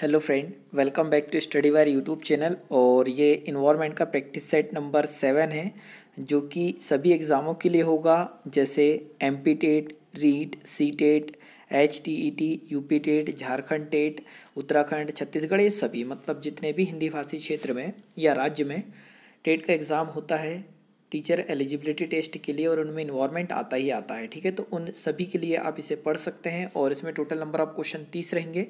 hello friend welcome back to study wire YouTube channel और ये environment का practice set number seven है जो कि सभी एग्ज़ामों के लिए होगा जैसे M P TET REET C TET H T E T U P TET Jharkhand TET e Uttarakhand Chhattisgarh ये सभी मतलब जितने भी हिंदी भाषी क्षेत्र में या राज्य में टेट e का एग्ज़ाम होता है टीचर एलिजिबिलिटी टेस्ट के लिए और उनमें इन्वायरमेंट आता ही आता है ठीक है तो उन सभी के लिए आप इसे पढ़ सकते हैं और इसमें टोटल नंबर ऑफ क्वेश्चन तीस रहेंगे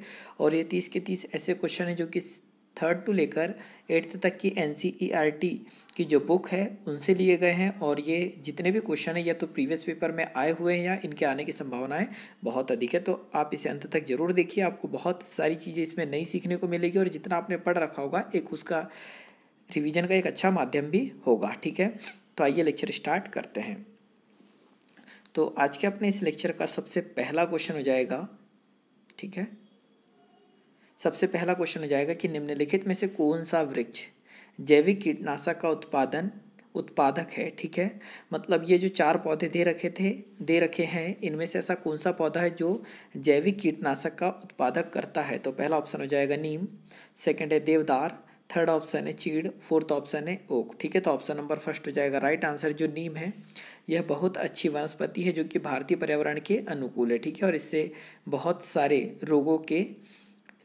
और ये तीस के तीस ऐसे क्वेश्चन हैं जो कि थर्ड टू लेकर एट्थ तक की एन e की जो बुक है उनसे लिए गए हैं और ये जितने भी क्वेश्चन हैं या तो प्रीवियस पेपर में आए हुए हैं या इनके आने की संभावनाएं बहुत अधिक है तो आप इसे अंत तक जरूर देखिए आपको बहुत सारी चीज़ें इसमें नई सीखने को मिलेगी और जितना आपने पढ़ रखा होगा एक उसका रिवीजन का एक अच्छा माध्यम भी होगा ठीक है तो आइए लेक्चर स्टार्ट करते हैं तो आज के अपने इस लेक्चर का सबसे पहला क्वेश्चन हो जाएगा ठीक है सबसे पहला क्वेश्चन हो जाएगा कि निम्नलिखित में से कौन सा वृक्ष जैविक कीटनाशक का उत्पादन उत्पादक है ठीक है मतलब ये जो चार पौधे दे रखे थे दे रखे हैं इनमें से ऐसा कौन सा पौधा है जो जैविक कीटनाशक का उत्पादक करता है तो पहला ऑप्शन हो जाएगा नीम सेकंड है देवदार थर्ड ऑप्शन है चीड़ फोर्थ ऑप्शन है ओक ठीक है तो ऑप्शन नंबर फर्स्ट हो जाएगा राइट आंसर जो नीम है यह बहुत अच्छी वनस्पति है जो कि भारतीय पर्यावरण के अनुकूल है ठीक है और इससे बहुत सारे रोगों के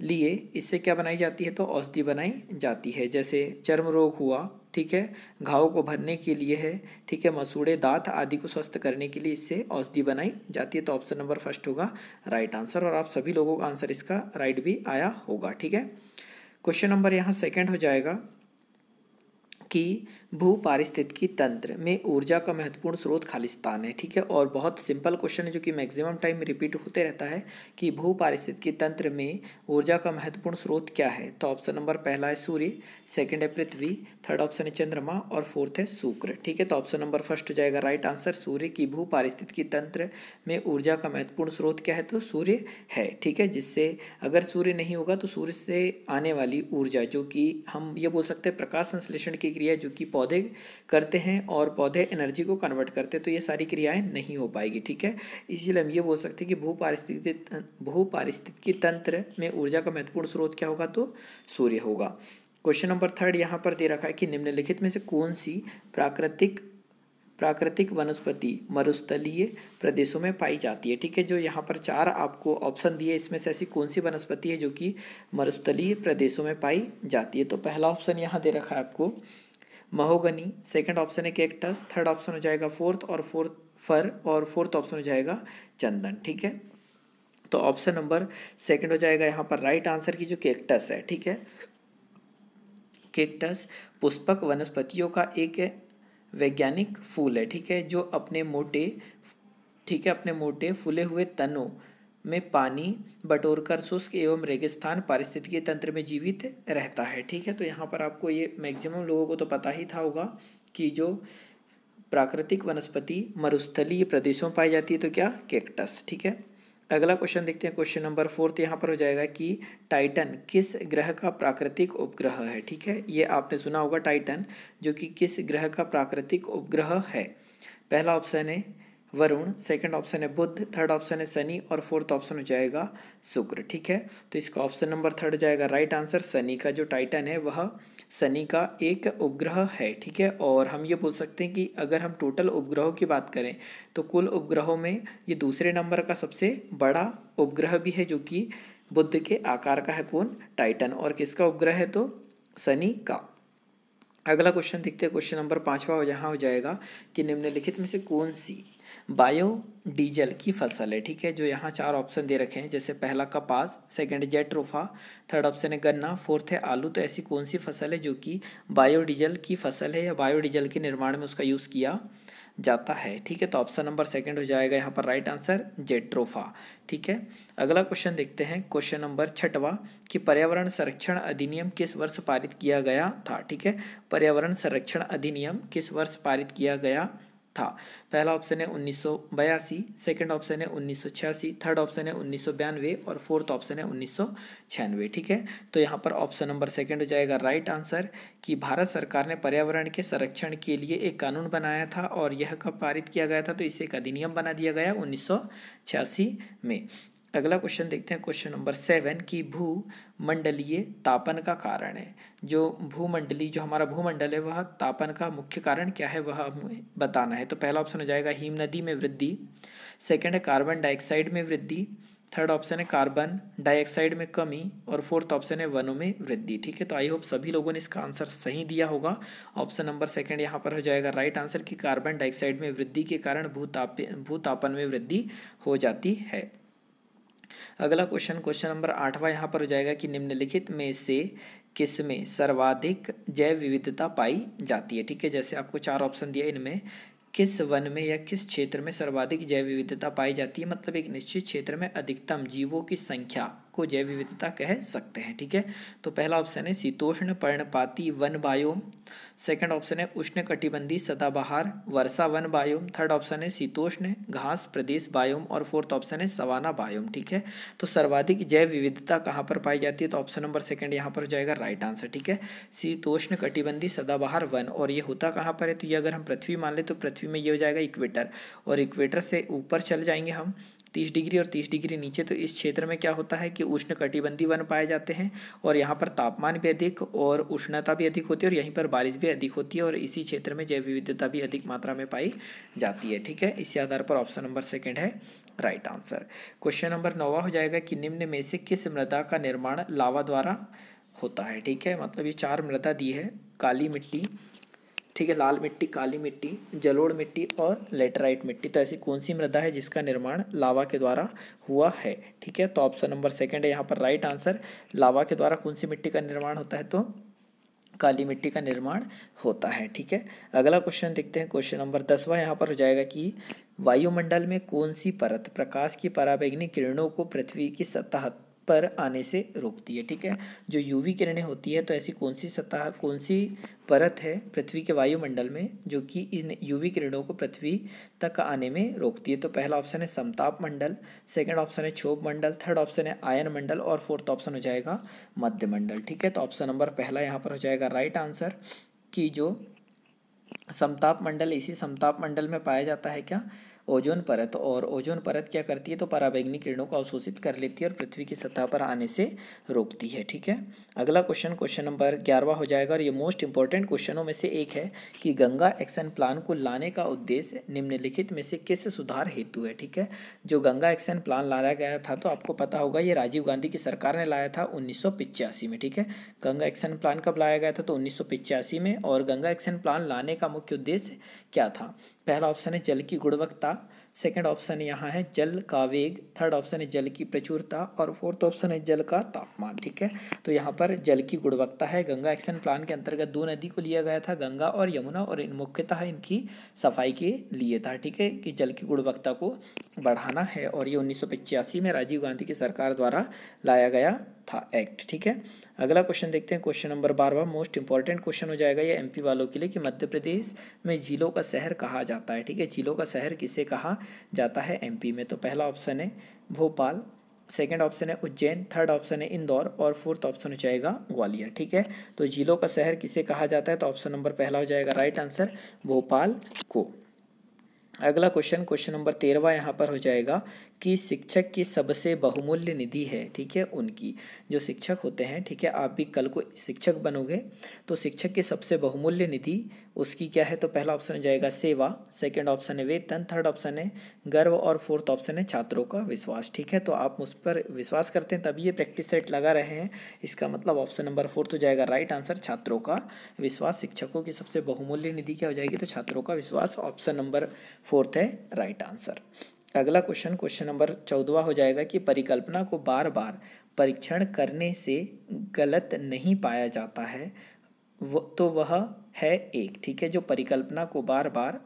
लिए इससे क्या बनाई जाती है तो औषधि बनाई जाती है जैसे चर्म रोग हुआ ठीक है घाव को भरने के लिए है ठीक है मसूड़े दांत आदि को स्वस्थ करने के लिए इससे औषधि बनाई जाती है तो ऑप्शन नंबर फर्स्ट होगा राइट आंसर और आप सभी लोगों का आंसर इसका राइट भी आया होगा ठीक है क्वेश्चन नंबर यहाँ सेकंड हो जाएगा कि भू पारिस्थितिकी तंत्र में ऊर्जा का महत्वपूर्ण स्रोत खालिस्तान है ठीक है और बहुत सिंपल क्वेश्चन है जो कि मैक्सिमम टाइम रिपीट होते रहता है कि भू पारिस्थितिकी तंत्र में ऊर्जा का महत्वपूर्ण स्रोत क्या है तो ऑप्शन नंबर पहला है सूर्य सेकंड है पृथ्वी थर्ड ऑप्शन है चंद्रमा और फोर्थ है शुक्र ठीक है तो ऑप्शन नंबर फर्स्ट हो जाएगा राइट आंसर सूर्य की भू पारिस्थितिकी तंत्र में ऊर्जा का महत्वपूर्ण स्रोत क्या है तो सूर्य है ठीक है जिससे अगर सूर्य नहीं होगा तो सूर्य से आने वाली ऊर्जा जो कि हम ये बोल सकते हैं प्रकाश संश्लेषण की क्रिया जो कि पौधे करते हैं और पौधे एनर्जी को कन्वर्ट करते हैं तो ये सारी क्रियाएं नहीं हो पाएगी ठीक है इसीलिए हम ये बोल सकते हैं कि भू पारिस्थिति भू पारिस्थितिकी तंत्र में ऊर्जा का महत्वपूर्ण स्रोत क्या होगा तो सूर्य होगा क्वेश्चन नंबर थर्ड यहाँ पर दे रखा है कि निम्नलिखित में से कौन सी प्राकृतिक प्राकृतिक वनस्पति मरुस्थलीय प्रदेशों में पाई जाती है ठीक है जो यहाँ पर चार आपको ऑप्शन दिए इसमें से ऐसी कौन सी वनस्पति है जो कि मरुस्थलीय प्रदेशों में पाई जाती है तो पहला ऑप्शन यहाँ दे रखा है आपको महोगनी सेकंड ऑप्शन है कैक्टस थर्ड ऑप्शन हो जाएगा फोर्थ और फोर्थ फर और फोर्थ ऑप्शन हो जाएगा चंदन ठीक है तो ऑप्शन नंबर सेकंड हो जाएगा यहाँ पर राइट आंसर की जो कैक्टस है ठीक है कैक्टस पुष्पक वनस्पतियों का एक वैज्ञानिक फूल है ठीक है जो अपने मोटे ठीक है अपने मोटे फूले हुए तनों में पानी बटोरकर शुष्क एवं रेगिस्तान पारिस्थितिकी तंत्र में जीवित रहता है ठीक है तो यहाँ पर आपको ये मैक्सिमम लोगों को तो पता ही था होगा कि जो प्राकृतिक वनस्पति मरुस्थलीय प्रदेशों में पाई जाती है तो क्या केक्टस ठीक है अगला क्वेश्चन देखते हैं क्वेश्चन नंबर फोर्थ यहाँ पर हो जाएगा कि टाइटन किस ग्रह का प्राकृतिक उपग्रह है ठीक है ये आपने सुना होगा टाइटन जो कि किस ग्रह का प्राकृतिक उपग्रह है पहला ऑप्शन है वरुण सेकंड ऑप्शन है बुद्ध थर्ड ऑप्शन है शनि और फोर्थ ऑप्शन हो जाएगा शुक्र ठीक है तो इसका ऑप्शन नंबर थर्ड हो जाएगा राइट आंसर शनि का जो टाइटन है वह शनि का एक उपग्रह है ठीक है और हम ये बोल सकते हैं कि अगर हम टोटल उपग्रहों की बात करें तो कुल उपग्रहों में ये दूसरे नंबर का सबसे बड़ा उपग्रह भी है जो कि बुद्ध के आकार का है कौन टाइटन और किसका उपग्रह है तो शनि का अगला क्वेश्चन देखते हैं क्वेश्चन नंबर पाँचवा यहाँ हो जाएगा कि निम्नलिखित में से कौन सी बायो डीजल की फसल है ठीक है जो यहाँ चार ऑप्शन दे रखे हैं जैसे पहला कपास second jatropha third option है गन्ना फोर्थ है आलू तो ऐसी कौन सी फसल है जो कि बायो डीजल की फसल है या बायो डीजल के निर्माण में उसका यूज़ किया जाता है ठीक है तो ऑप्शन नंबर सेकंड हो जाएगा यहाँ पर राइट आंसर जेट्रोफा ठीक है अगला क्वेश्चन देखते हैं क्वेश्चन नंबर छठवा कि पर्यावरण संरक्षण अधिनियम किस वर्ष पारित किया गया था ठीक है पर्यावरण संरक्षण अधिनियम किस वर्ष पारित किया गया था पहला ऑप्शन है उन्नीस सौ बयासी सेकेंड ऑप्शन है उन्नीस सौ छियासी थर्ड ऑप्शन है उन्नीस सौ बयानवे और फोर्थ ऑप्शन है उन्नीस सौ छियानवे ठीक है तो यहाँ पर ऑप्शन नंबर सेकेंड हो जाएगा राइट आंसर कि भारत सरकार ने पर्यावरण के संरक्षण के लिए एक कानून बनाया था और यह कब पारित किया गया था तो इसे एक अधिनियम बना दिया गया उन्नीस में अगला क्वेश्चन देखते हैं क्वेश्चन नंबर सेवन कि भूमंडलीय तापन का कारण है जो भूमंडली जो हमारा भूमंडल है वह तापन का मुख्य कारण क्या है वह हमें बताना है तो पहला ऑप्शन हो जाएगा हिम नदी में वृद्धि सेकेंड है कार्बन डाइऑक्साइड में वृद्धि थर्ड ऑप्शन है कार्बन डाइऑक्साइड में कमी और फोर्थ ऑप्शन है वनों में वृद्धि ठीक है तो आई होप सभी लोगों ने इसका आंसर सही दिया होगा ऑप्शन नंबर सेकंड यहाँ पर हो जाएगा राइट आंसर कि कार्बन डाइऑक्साइड में वृद्धि के कारण भूताप भूतापन में वृद्धि हो जाती है अगला क्वेश्चन क्वेश्चन नंबर आठवां यहाँ पर हो जाएगा कि निम्नलिखित में से किस में सर्वाधिक जैव विविधता पाई जाती है ठीक है जैसे आपको चार ऑप्शन दिया इनमें किस वन में या किस क्षेत्र में सर्वाधिक जैव विविधता पाई जाती है मतलब एक निश्चित क्षेत्र में अधिकतम जीवों की संख्या को जैव विविधता कह सकते हैं ठीक है तो पहला ऑप्शन है शीतोष्ण पर्णपाती वन बायोम सेकंड ऑप्शन है उष्ण कटिबंधी सदाबहार वर्षा वन बायोम थर्ड ऑप्शन है शीतोष्ण घास प्रदेश बायोम और फोर्थ ऑप्शन है सवाना बायोम ठीक है तो सर्वाधिक जैव विविधता कहाँ पर पाई जाती है तो ऑप्शन नंबर सेकंड यहाँ पर हो जाएगा राइट आंसर ठीक है शीतोष्ण कटिबंधी सदाबहार वन और ये होता कहाँ पर है तो ये अगर हम पृथ्वी मान ले तो पृथ्वी में ये हो जाएगा इक्वेटर और इक्वेटर से ऊपर चल जाएंगे हम तीस डिग्री और तीस डिग्री नीचे तो इस क्षेत्र में क्या होता है कि उष्ण कटिबंधी वन पाए जाते हैं और यहाँ पर तापमान भी अधिक और उष्णता भी अधिक होती है और यहीं पर बारिश भी अधिक होती है और इसी क्षेत्र में जैव विविधता भी अधिक मात्रा में पाई जाती है ठीक है इसी आधार पर ऑप्शन नंबर सेकेंड है राइट आंसर क्वेश्चन नंबर नौवा हो जाएगा कि निम्न में से किस मृदा का निर्माण लावा द्वारा होता है ठीक है मतलब ये चार मृदा दी है काली मिट्टी ठीक है लाल मिट्टी काली मिट्टी जलोड़ मिट्टी और लेटराइट मिट्टी तो ऐसी कौन सी मृदा है जिसका निर्माण लावा के द्वारा हुआ है ठीक है तो ऑप्शन नंबर सेकंड है यहाँ पर राइट आंसर लावा के द्वारा कौन सी मिट्टी का निर्माण होता है तो काली मिट्टी का निर्माण होता है ठीक है अगला क्वेश्चन देखते हैं क्वेश्चन नंबर दसवा यहाँ पर हो जाएगा कि वायुमंडल में कौन सी परत प्रकाश की पराबैंगनी किरणों को पृथ्वी की सतह पर आने से रोकती है ठीक है जो यूवी किरणें होती है तो ऐसी कौन सी सतह कौन सी परत है पृथ्वी के वायुमंडल में जो कि इन यूवी किरणों को पृथ्वी तक आने में रोकती है तो पहला ऑप्शन है समताप मंडल सेकंड ऑप्शन है क्षोभ मंडल थर्ड ऑप्शन है आयन मंडल और फोर्थ ऑप्शन हो जाएगा मध्य मंडल ठीक है तो ऑप्शन नंबर पहला यहाँ पर हो जाएगा राइट आंसर कि जो समताप मंडल इसी समताप मंडल में पाया जाता है क्या ओजोन परत और ओजोन परत क्या करती है तो पराबैंगनी किरणों को अवशोषित कर लेती है और पृथ्वी की सतह पर आने से रोकती है ठीक है अगला क्वेश्चन क्वेश्चन नंबर ग्यारहवा हो जाएगा और ये मोस्ट इंपॉर्टेंट क्वेश्चनों में से एक है कि गंगा एक्शन प्लान को लाने का उद्देश्य निम्नलिखित में से किस सुधार हेतु है ठीक है जो गंगा एक्शन प्लान लाया गया था तो आपको पता होगा ये राजीव गांधी की सरकार ने लाया था उन्नीस में ठीक है गंगा एक्शन प्लान कब लाया गया था तो उन्नीस में और गंगा एक्शन प्लान लाने का मुख्य उद्देश्य क्या था पहला ऑप्शन है जल की गुणवत्ता सेकंड ऑप्शन यहाँ है जल का वेग थर्ड ऑप्शन है जल की प्रचुरता और फोर्थ ऑप्शन है जल का तापमान ठीक है तो यहाँ पर जल की गुणवत्ता है गंगा एक्शन प्लान के अंतर्गत दो नदी को लिया गया था गंगा और यमुना और इन मुख्यतः इनकी सफाई के लिए था ठीक है कि जल की गुणवत्ता को बढ़ाना है और ये उन्नीस में राजीव गांधी की सरकार द्वारा लाया गया था एक्ट ठीक है अगला क्वेश्चन देखते हैं क्वेश्चन नंबर बारवा मोस्ट इंपॉर्टेंट क्वेश्चन हो जाएगा ये एमपी वालों के लिए कि मध्य प्रदेश में जिलों का शहर कहा जाता है ठीक है जिलों का शहर किसे कहा जाता है एमपी में तो पहला ऑप्शन है भोपाल सेकेंड ऑप्शन है उज्जैन थर्ड ऑप्शन है इंदौर और फोर्थ ऑप्शन हो जाएगा ग्वालियर ठीक है तो जिलों का शहर किसे कहा जाता है तो ऑप्शन नंबर पहला हो जाएगा राइट आंसर भोपाल को अगला क्वेश्चन क्वेश्चन नंबर तेरहवा यहाँ पर हो जाएगा कि शिक्षक की सबसे बहुमूल्य निधि है ठीक है उनकी जो शिक्षक होते हैं ठीक है आप भी कल को शिक्षक बनोगे तो शिक्षक की सबसे बहुमूल्य निधि उसकी क्या है तो पहला ऑप्शन हो जाएगा सेवा सेकंड ऑप्शन है वेतन थर्ड ऑप्शन है गर्व और फोर्थ ऑप्शन है छात्रों का विश्वास ठीक है तो आप उस पर विश्वास करते हैं तभी ये प्रैक्टिस सेट लगा रहे हैं इसका मतलब ऑप्शन नंबर फोर्थ हो जाएगा राइट आंसर छात्रों का विश्वास शिक्षकों की सबसे बहुमूल्य निधि क्या हो जाएगी तो छात्रों का विश्वास ऑप्शन नंबर फोर्थ है राइट आंसर अगला क्वेश्चन क्वेश्चन नंबर चौदवा हो जाएगा कि परिकल्पना को बार बार परीक्षण करने से गलत नहीं पाया जाता है वो तो वह है एक ठीक है जो परिकल्पना को बार बार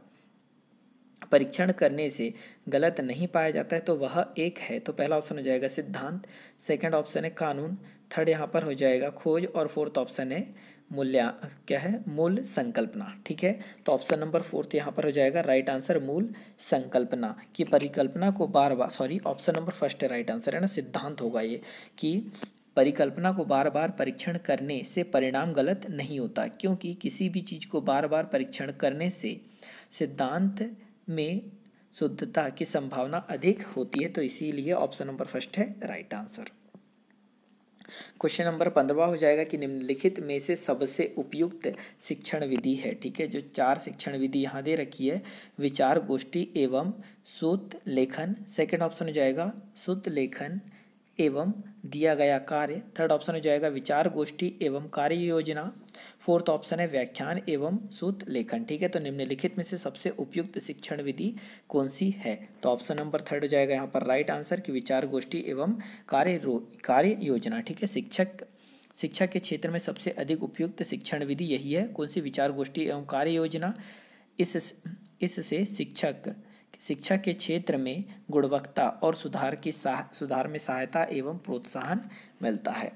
परीक्षण करने से गलत नहीं पाया जाता है तो वह एक है तो पहला ऑप्शन हो जाएगा सिद्धांत सेकंड ऑप्शन है कानून थर्ड यहाँ पर हो जाएगा खोज और फोर्थ ऑप्शन है मूल्य क्या है मूल संकल्पना ठीक है तो ऑप्शन नंबर फोर्थ यहाँ पर हो जाएगा राइट आंसर मूल संकल्पना कि परिकल्पना को बार बार सॉरी ऑप्शन नंबर फर्स्ट है राइट आंसर है ना सिद्धांत होगा ये कि परिकल्पना को बार बार परीक्षण करने से परिणाम गलत नहीं होता क्योंकि किसी भी चीज़ को बार बार परीक्षण करने से सिद्धांत में शुद्धता की संभावना अधिक होती है तो इसीलिए ऑप्शन नंबर फर्स्ट है राइट आंसर क्वेश्चन नंबर पंद्रह हो जाएगा कि निम्नलिखित में से सबसे उपयुक्त शिक्षण विधि है ठीक है जो चार शिक्षण विधि यहाँ दे रखी है विचार गोष्ठी एवं सूत लेखन सेकंड ऑप्शन हो जाएगा सूत लेखन एवं दिया गया कार्य थर्ड ऑप्शन हो जाएगा विचार गोष्ठी एवं कार्य योजना फोर्थ ऑप्शन है व्याख्यान एवं सूत्र लेखन ठीक है तो निम्नलिखित में से सबसे उपयुक्त शिक्षण विधि कौन सी है तो ऑप्शन नंबर थर्ड हो जाएगा यहाँ पर राइट आंसर की विचार गोष्ठी एवं कार्य कार्य योजना ठीक है शिक्षक शिक्षा के क्षेत्र में सबसे अधिक उपयुक्त शिक्षण विधि यही है कौन सी विचार गोष्ठी एवं कार्य योजना इस इससे शिक्षक शिक्षा के क्षेत्र में गुणवत्ता और सुधार की सुधार में सहायता एवं प्रोत्साहन मिलता है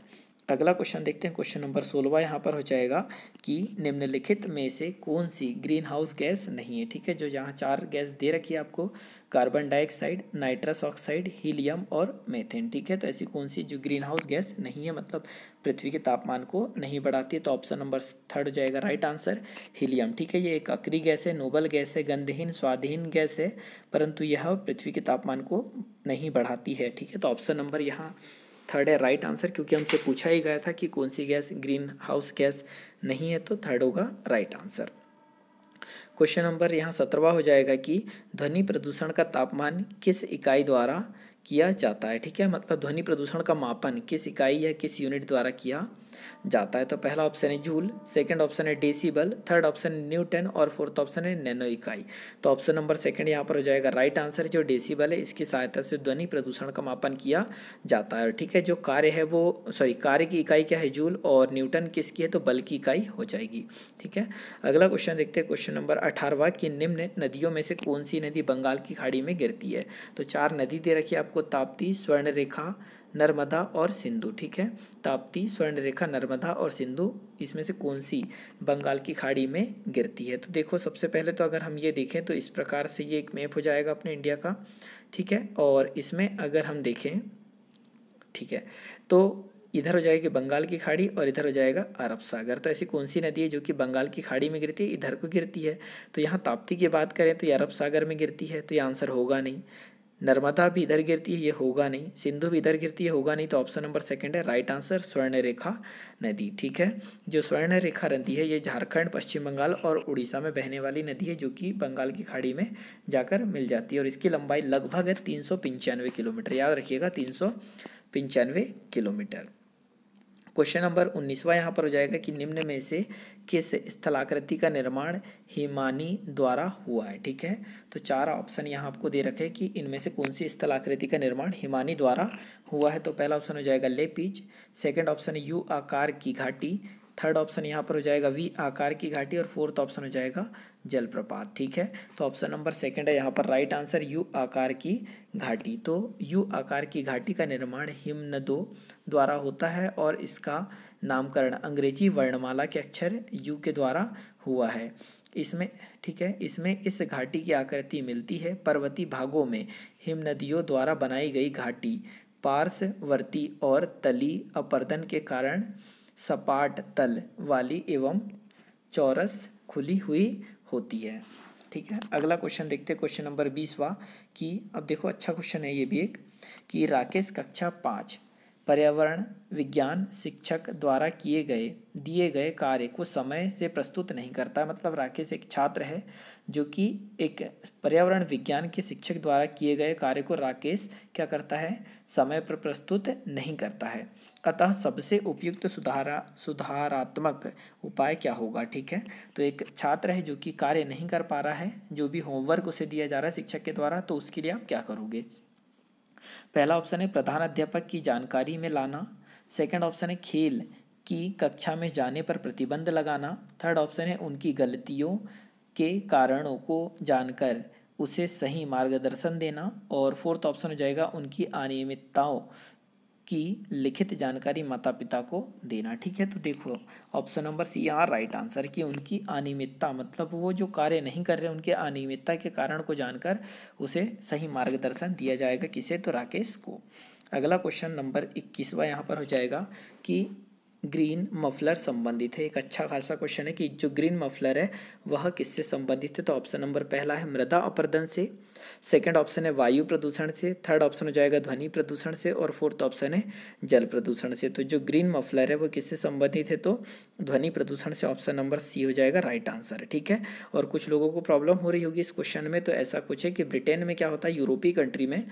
अगला क्वेश्चन देखते हैं क्वेश्चन नंबर सोलवा यहाँ पर हो जाएगा कि निम्नलिखित में से कौन सी ग्रीन हाउस गैस नहीं है ठीक है जो यहाँ चार गैस दे रखी है आपको carbon dioxide nitrous oxide helium और मेथेन ठीक है तो ऐसी कौन सी जो ग्रीन हाउस गैस नहीं है मतलब पृथ्वी के तापमान को नहीं बढ़ाती है तो ऑप्शन नंबर थर्ड हो जाएगा राइट आंसर हीलियम ठीक है ये एक अक्री गैस है नोबल गैस है गंधहीन स्वादहीन गैस है परंतु यह पृथ्वी के तापमान को नहीं बढ़ाती है ठीक है तो ऑप्शन नंबर यहाँ थर्ड है राइट आंसर क्योंकि हमसे पूछा ही गया था कि कौन सी गैस ग्रीन हाउस गैस नहीं है तो थर्ड होगा राइट आंसर क्वेश्चन नंबर यहाँ सत्रवा हो जाएगा कि ध्वनि प्रदूषण का तापमान किस इकाई द्वारा किया जाता है ठीक है मतलब ध्वनि प्रदूषण का मापन किस इकाई या किस यूनिट द्वारा किया जाता है तो पहला ऑप्शन है जूल सेकंड ऑप्शन है डेसिबल थर्ड ऑप्शन है न्यूटन और फोर्थ ऑप्शन है नैनो इकाई तो ऑप्शन नंबर सेकंड यहाँ पर हो जाएगा राइट आंसर जो डेसिबल है इसकी सहायता से ध्वनि प्रदूषण का मापन किया जाता है ठीक है जो कार्य है वो सॉरी कार्य की इकाई क्या है जूल और न्यूटन किसकी है तो बल की इकाई हो जाएगी ठीक है अगला क्वेश्चन देखते हैं क्वेश्चन नंबर अठारवा कि निम्न नदियों में से कौन सी नदी बंगाल की खाड़ी में गिरती है तो चार नदी दे रखी है आपको ताप्ती स्वर्ण रेखा नर्मदा और सिंधु ठीक है ताप्ती स्वर्ण रेखा नर्मदा और सिंधु इसमें से कौन सी बंगाल की खाड़ी में गिरती है तो देखो सबसे पहले तो अगर हम ये देखें तो इस प्रकार से ये एक मैप हो जाएगा अपने इंडिया का ठीक है और इसमें अगर हम देखें ठीक है तो इधर हो जाएगी बंगाल की खाड़ी और इधर हो जाएगा अरब सागर तो ऐसी कौन सी नदी है जो कि बंगाल की खाड़ी में गिरती है इधर को गिरती है तो यहाँ ताप्ती की बात करें तो ये अरब सागर में गिरती है तो ये आंसर होगा नहीं नर्मदा भी इधर गिरती है ये होगा नहीं सिंधु भी इधर गिरती है होगा नहीं तो ऑप्शन नंबर सेकंड है राइट आंसर स्वर्ण रेखा नदी ठीक है जो स्वर्ण रेखा नदी है ये झारखंड पश्चिम बंगाल और उड़ीसा में बहने वाली नदी है जो कि बंगाल की खाड़ी में जाकर मिल जाती है और इसकी लंबाई लगभग है तीन किलोमीटर याद रखिएगा तीन किलोमीटर क्वेश्चन नंबर उन्नीसवा यहाँ पर हो जाएगा कि निम्न में से किस स्थलाकृति का निर्माण हिमानी द्वारा हुआ है ठीक है तो चार ऑप्शन यहाँ आपको दे रखे कि इनमें से कौन सी स्थलाकृति का निर्माण हिमानी द्वारा हुआ है तो पहला ऑप्शन हो जाएगा लेपिच सेकंड ऑप्शन यू आकार की घाटी थर्ड ऑप्शन यहाँ पर हो जाएगा वी आकार की घाटी और फोर्थ ऑप्शन हो जाएगा जलप्रपात ठीक है तो ऑप्शन नंबर सेकंड है यहाँ पर राइट आंसर यू आकार की घाटी तो यू आकार की घाटी का निर्माण हिमनदों द्वारा होता है और इसका नामकरण अंग्रेजी वर्णमाला के अक्षर यू के द्वारा हुआ है इसमें ठीक है इसमें इस घाटी की आकृति मिलती है पर्वतीय भागों में हिम नदियों द्वारा बनाई गई घाटी पार्श्वर्ती और तली अपर्दन के कारण सपाट तल वाली एवं चौरस खुली हुई होती है ठीक है अगला क्वेश्चन देखते हैं क्वेश्चन नंबर बीसवा कि अब देखो अच्छा क्वेश्चन है ये भी एक कि राकेश कक्षा पाँच पर्यावरण विज्ञान शिक्षक द्वारा किए गए दिए गए कार्य को समय से प्रस्तुत नहीं करता मतलब राकेश एक छात्र है जो कि एक पर्यावरण विज्ञान के शिक्षक द्वारा किए गए कार्य को राकेश क्या करता है समय पर प्रस्तुत नहीं करता है अतः सबसे उपयुक्त सुधारा सुधारात्मक उपाय क्या होगा ठीक है तो एक छात्र है जो कि कार्य नहीं कर पा रहा है जो भी होमवर्क उसे दिया जा रहा है शिक्षक के द्वारा तो उसके लिए आप क्या करोगे पहला ऑप्शन है प्रधान अध्यापक की जानकारी में लाना सेकंड ऑप्शन है खेल की कक्षा में जाने पर प्रतिबंध लगाना थर्ड ऑप्शन है उनकी गलतियों के कारणों को जानकर उसे सही मार्गदर्शन देना और फोर्थ ऑप्शन हो जाएगा उनकी अनियमितताओं की लिखित जानकारी माता पिता को देना ठीक है तो देखो ऑप्शन नंबर सी यहाँ राइट आंसर कि उनकी अनियमितता मतलब वो जो कार्य नहीं कर रहे उनके अनियमितता के कारण को जानकर उसे सही मार्गदर्शन दिया जाएगा किसे तो राकेश को अगला क्वेश्चन नंबर इक्कीसवा यहाँ पर हो जाएगा कि ग्रीन मफलर संबंधित है एक अच्छा खासा क्वेश्चन है कि जो ग्रीन मफलर है वह किससे संबंधित है तो ऑप्शन नंबर पहला है मृदा अपरदन से सेकंड ऑप्शन है वायु प्रदूषण से थर्ड ऑप्शन हो जाएगा ध्वनि प्रदूषण से और फोर्थ ऑप्शन है जल प्रदूषण से तो जो ग्रीन मफलर है वो किससे संबंधित है तो ध्वनि प्रदूषण से ऑप्शन नंबर सी हो जाएगा राइट आंसर ठीक है और कुछ लोगों को प्रॉब्लम हो रही होगी इस क्वेश्चन में तो ऐसा कुछ है कि ब्रिटेन में क्या होता है यूरोपीय कंट्री में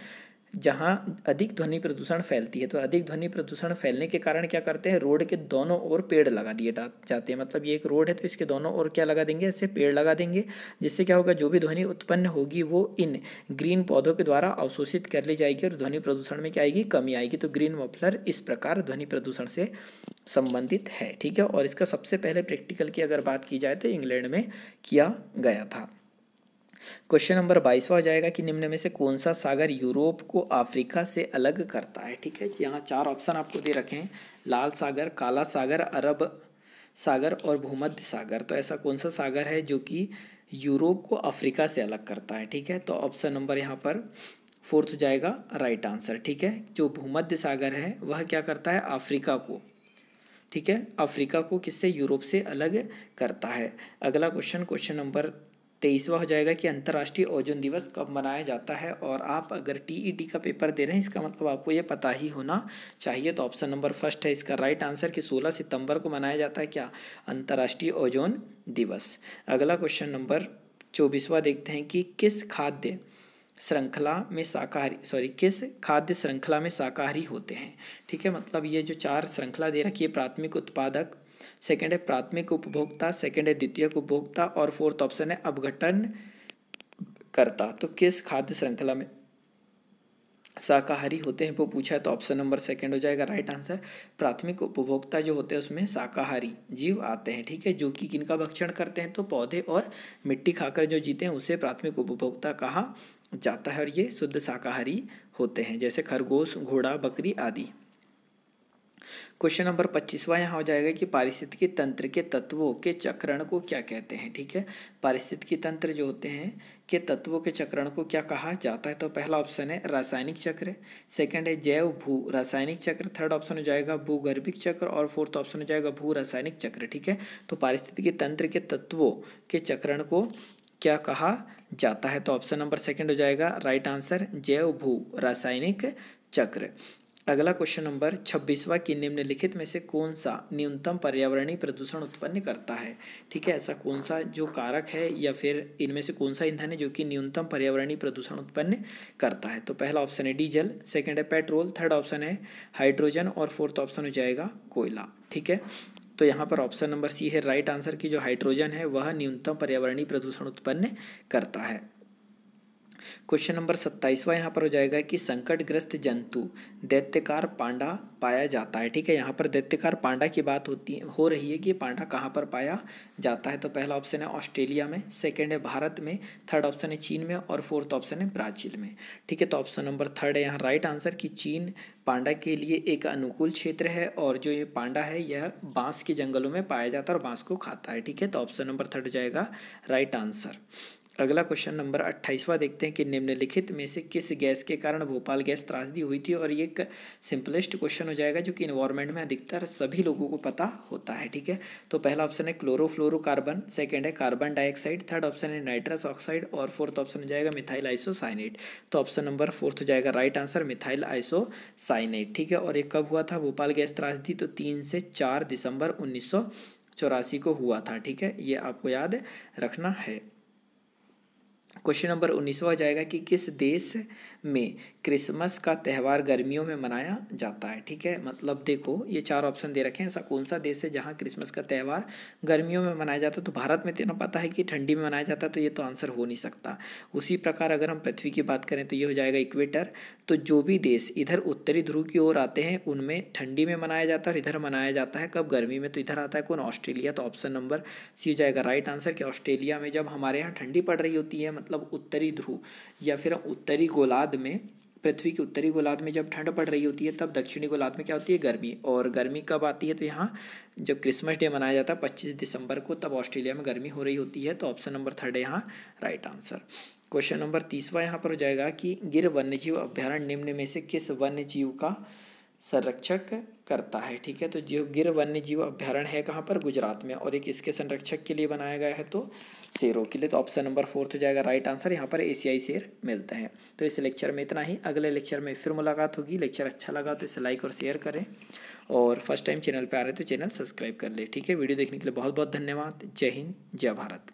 जहाँ अधिक ध्वनि प्रदूषण फैलती है तो अधिक ध्वनि प्रदूषण फैलने के कारण क्या करते हैं रोड के दोनों ओर पेड़ लगा दिए जाते हैं मतलब ये एक रोड है तो इसके दोनों ओर क्या लगा देंगे ऐसे पेड़ लगा देंगे जिससे क्या होगा जो भी ध्वनि उत्पन्न होगी वो इन ग्रीन पौधों के द्वारा अवशोषित कर ली जाएगी और ध्वनि प्रदूषण में क्या आएगी कमी आएगी तो ग्रीन मफलर इस प्रकार ध्वनि प्रदूषण से संबंधित है ठीक है और इसका सबसे पहले प्रैक्टिकल की अगर बात की जाए तो इंग्लैंड में किया गया था क्वेश्चन नंबर बाईसवा हो जाएगा कि निम्न में से कौन सा सागर यूरोप को अफ्रीका से अलग करता है ठीक है यहाँ चार ऑप्शन आपको दे रखे हैं लाल सागर काला सागर अरब सागर और भूमध्य सागर तो ऐसा कौन सा सागर है जो कि यूरोप को अफ्रीका से अलग करता है ठीक है तो ऑप्शन नंबर यहाँ पर फोर्थ हो जाएगा राइट आंसर ठीक है जो भूमध्य सागर है वह क्या करता है अफ्रीका को ठीक है अफ्रीका को किससे यूरोप से अलग करता है अगला क्वेश्चन क्वेश्चन नंबर तेईसवा हो जाएगा कि अंतर्राष्ट्रीय ओजोन दिवस कब मनाया जाता है और आप अगर टीईटी का पेपर दे रहे हैं इसका मतलब आपको ये पता ही होना चाहिए तो ऑप्शन नंबर फर्स्ट है इसका राइट आंसर कि 16 सितंबर को मनाया जाता है क्या अंतर्राष्ट्रीय ओजोन दिवस अगला क्वेश्चन नंबर चौबीसवा देखते हैं कि किस खाद्य श्रृंखला में शाकाहारी सॉरी किस खाद्य श्रृंखला में शाकाहारी होते हैं ठीक है मतलब ये जो चार श्रृंखला दे रखी है प्राथमिक उत्पादक सेकेंड है प्राथमिक उपभोक्ता सेकेंड है द्वितीय उपभोक्ता और फोर्थ ऑप्शन है अवघटन करता तो किस खाद्य श्रृंखला में शाकाहारी होते हैं वो पूछा है तो ऑप्शन नंबर सेकंड हो जाएगा राइट आंसर प्राथमिक उपभोक्ता जो होते हैं उसमें शाकाहारी जीव आते हैं ठीक है जो कि किनका भक्षण करते हैं तो पौधे और मिट्टी खाकर जो जीते हैं उसे प्राथमिक उपभोक्ता कहा जाता है और ये शुद्ध शाकाहारी होते हैं जैसे खरगोश घोड़ा बकरी आदि क्वेश्चन नंबर पच्चीसवा यहाँ हो जाएगा कि पारिस्थितिकी तंत्र के तत्वों के चक्रण को क्या कहते हैं ठीक है पारिस्थितिकी तंत्र जो होते हैं के तत्वों के चक्रण को क्या कहा जाता है तो पहला ऑप्शन है रासायनिक चक्र सेकंड है जैव भू रासायनिक चक्र थर्ड ऑप्शन हो जाएगा भूगर्भिक चक्र और फोर्थ ऑप्शन हो जाएगा भू रासायनिक चक्र ठीक है तो पारिस्थितिकी तंत्र के तत्वों के चक्रण को क्या कहा जाता है तो ऑप्शन नंबर सेकेंड हो जाएगा राइट आंसर जैव भू रासायनिक चक्र अगला क्वेश्चन नंबर छब्बीसवा कि निम्नलिखित में से कौन सा न्यूनतम पर्यावरणीय प्रदूषण उत्पन्न करता है ठीक है ऐसा कौन सा जो कारक है या फिर इनमें से कौन सा ईंधन है जो कि न्यूनतम पर्यावरणीय प्रदूषण उत्पन्न करता है तो पहला ऑप्शन है डीजल सेकेंड है पेट्रोल थर्ड ऑप्शन है हाइड्रोजन और फोर्थ ऑप्शन हो जाएगा कोयला ठीक है तो यहाँ पर ऑप्शन नंबर सी है राइट आंसर की जो हाइड्रोजन है वह न्यूनतम पर्यावरणीय प्रदूषण उत्पन्न करता है क्वेश्चन नंबर सत्ताईसवा यहाँ पर हो जाएगा कि संकटग्रस्त जंतु दैत्यकार पांडा पाया जाता है ठीक है यहाँ पर दैत्यकार पांडा की बात होती है हो रही है कि पांडा कहाँ पर पाया जाता है तो पहला ऑप्शन है ऑस्ट्रेलिया में सेकेंड है भारत में थर्ड ऑप्शन है चीन में और फोर्थ ऑप्शन है ब्राजील में ठीक है तो ऑप्शन नंबर थर्ड है यहाँ राइट आंसर कि चीन पांडा के लिए एक अनुकूल क्षेत्र है और जो ये पांडा है यह बांस के जंगलों में पाया जाता है और बांस को खाता है ठीक है तो ऑप्शन नंबर थर्ड जाएगा राइट आंसर अगला क्वेश्चन नंबर अट्ठाईसवा देखते हैं कि निम्नलिखित में से किस गैस के कारण भोपाल गैस त्रासदी हुई थी और ये एक सिंपलेस्ट क्वेश्चन हो जाएगा जो कि इन्वायरमेंट में अधिकतर सभी लोगों को पता होता है ठीक है तो पहला ऑप्शन है क्लोरोफ्लोरोकार्बन सेकंड है कार्बन डाइऑक्साइड थर्ड ऑप्शन है नाइट्रस ऑक्साइड और फोर्थ ऑप्शन हो जाएगा मिथाइल आइसोसाइनेट तो ऑप्शन नंबर फोर्थ हो जाएगा राइट आंसर मिथाइल आइसोसाइनेट ठीक है और ये कब हुआ था भोपाल गैस त्रासदी तो तीन से चार दिसंबर उन्नीस चौरासी को हुआ था ठीक है ये आपको याद रखना है क्वेश्चन नंबर उन्नीसवा हो जाएगा कि किस देश में क्रिसमस का त्यौहार गर्मियों में मनाया जाता है ठीक है मतलब देखो ये चार ऑप्शन दे रखे हैं ऐसा कौन सा देश है जहाँ क्रिसमस का त्यौहार गर्मियों में मनाया जाता है तो भारत में तेना तो पता है कि ठंडी में मनाया जाता है तो ये तो आंसर हो नहीं सकता उसी प्रकार अगर हम पृथ्वी की बात करें तो ये हो जाएगा इक्वेटर तो जो भी देश इधर उत्तरी ध्रुव की ओर आते हैं उनमें ठंडी में मनाया जाता है और इधर मनाया जाता है कब गर्मी में तो इधर आता है कौन ऑस्ट्रेलिया तो ऑप्शन नंबर सी हो जाएगा राइट आंसर कि ऑस्ट्रेलिया में जब हमारे यहाँ ठंडी पड़ रही होती है मतलब मतलब उत्तरी ध्रुव या फिर उत्तरी गोलार्ध में पृथ्वी के उत्तरी गोलार्ध में जब ठंड पड़ रही होती है तब दक्षिणी गोलार्ध में क्या होती है गर्मी और गर्मी कब आती है तो यहाँ जब क्रिसमस डे मनाया जाता है पच्चीस दिसंबर को तब ऑस्ट्रेलिया में गर्मी हो रही होती है तो ऑप्शन नंबर थर्ड है यहाँ राइट आंसर क्वेश्चन नंबर तीसवा यहाँ पर हो जाएगा कि गिर वन्यजीव अभ्यारण्य निम्न में से किस वन्यजीव का संरक्षक करता है ठीक है तो जो गिर वन्य जीव अभ्यारण है कहाँ पर गुजरात में और एक इसके संरक्षक के लिए बनाया गया है तो शेरों के लिए तो ऑप्शन नंबर फोर्थ हो जाएगा राइट आंसर यहाँ पर एशियाई शेर मिलता है तो इस लेक्चर में इतना ही अगले लेक्चर में फिर मुलाकात होगी लेक्चर अच्छा लगा तो इसे लाइक और शेयर करें और फर्स्ट टाइम चैनल पर आ रहे तो चैनल सब्सक्राइब कर ले ठीक है वीडियो देखने के लिए बहुत बहुत धन्यवाद जय हिंद जय भारत